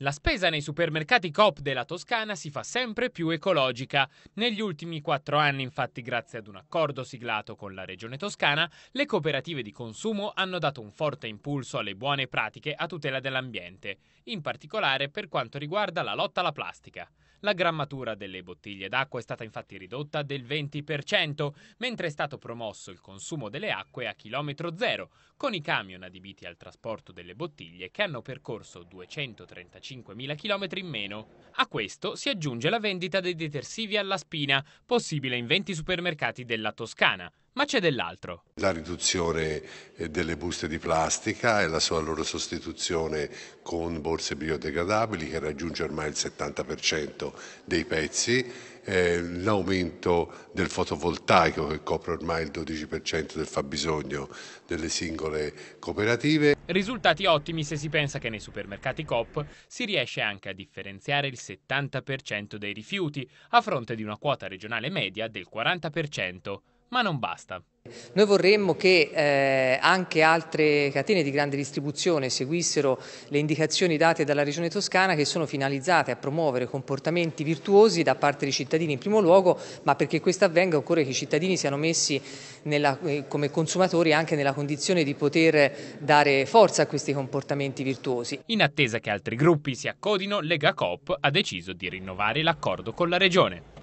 La spesa nei supermercati Coop della Toscana si fa sempre più ecologica. Negli ultimi quattro anni, infatti, grazie ad un accordo siglato con la Regione Toscana, le cooperative di consumo hanno dato un forte impulso alle buone pratiche a tutela dell'ambiente, in particolare per quanto riguarda la lotta alla plastica. La grammatura delle bottiglie d'acqua è stata infatti ridotta del 20%, mentre è stato promosso il consumo delle acque a chilometro zero, con i camion adibiti al trasporto delle bottiglie che hanno percorso 235.000 km in meno. A questo si aggiunge la vendita dei detersivi alla spina, possibile in 20 supermercati della Toscana ma c'è dell'altro. La riduzione eh, delle buste di plastica e la sua loro sostituzione con borse biodegradabili che raggiunge ormai il 70% dei pezzi, eh, l'aumento del fotovoltaico che copre ormai il 12% del fabbisogno delle singole cooperative. Risultati ottimi se si pensa che nei supermercati COP si riesce anche a differenziare il 70% dei rifiuti a fronte di una quota regionale media del 40% ma non basta. Noi vorremmo che eh, anche altre catene di grande distribuzione seguissero le indicazioni date dalla Regione Toscana che sono finalizzate a promuovere comportamenti virtuosi da parte dei cittadini in primo luogo, ma perché questo avvenga occorre che i cittadini siano messi nella, eh, come consumatori anche nella condizione di poter dare forza a questi comportamenti virtuosi. In attesa che altri gruppi si accodino, Lega Coop ha deciso di rinnovare l'accordo con la Regione.